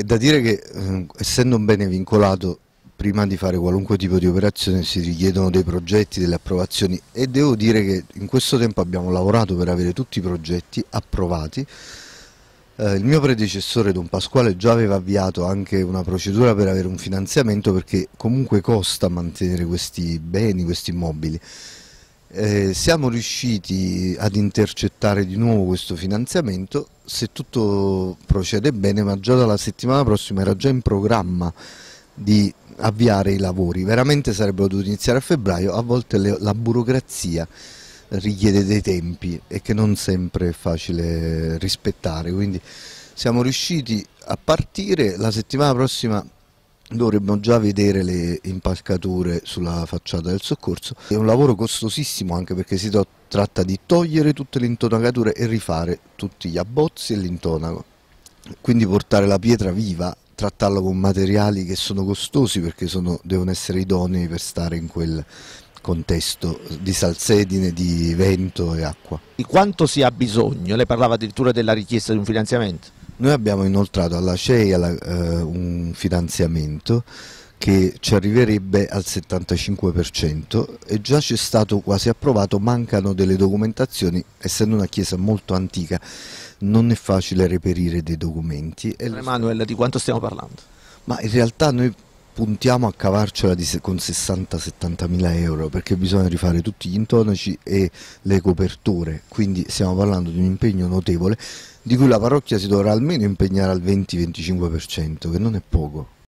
È da dire che eh, essendo un bene vincolato prima di fare qualunque tipo di operazione si richiedono dei progetti, delle approvazioni e devo dire che in questo tempo abbiamo lavorato per avere tutti i progetti approvati. Eh, il mio predecessore Don Pasquale già aveva avviato anche una procedura per avere un finanziamento perché comunque costa mantenere questi beni, questi immobili. Eh, siamo riusciti ad intercettare di nuovo questo finanziamento se tutto procede bene, ma già dalla settimana prossima era già in programma di avviare i lavori, veramente sarebbero dovuti iniziare a febbraio, a volte le, la burocrazia richiede dei tempi e che non sempre è facile rispettare, quindi siamo riusciti a partire, la settimana prossima dovremmo già vedere le impalcature sulla facciata del soccorso. È un lavoro costosissimo anche perché si tratta di togliere tutte le intonacature e rifare tutti gli abbozzi e l'intonaco. Quindi portare la pietra viva, trattarla con materiali che sono costosi perché sono, devono essere idonei per stare in quel contesto di salsedine, di vento e acqua. Di quanto si ha bisogno? Lei parlava addirittura della richiesta di un finanziamento? Noi abbiamo inoltrato alla CEI alla, eh, un finanziamento che ci arriverebbe al 75% e già c'è stato quasi approvato, mancano delle documentazioni, essendo una chiesa molto antica non è facile reperire dei documenti. Emanuele, di quanto stiamo parlando? Ma in realtà noi puntiamo a cavarcela se con 60-70 mila euro perché bisogna rifare tutti gli intonaci e le coperture quindi stiamo parlando di un impegno notevole di cui la parrocchia si dovrà almeno impegnare al 20-25% che non è poco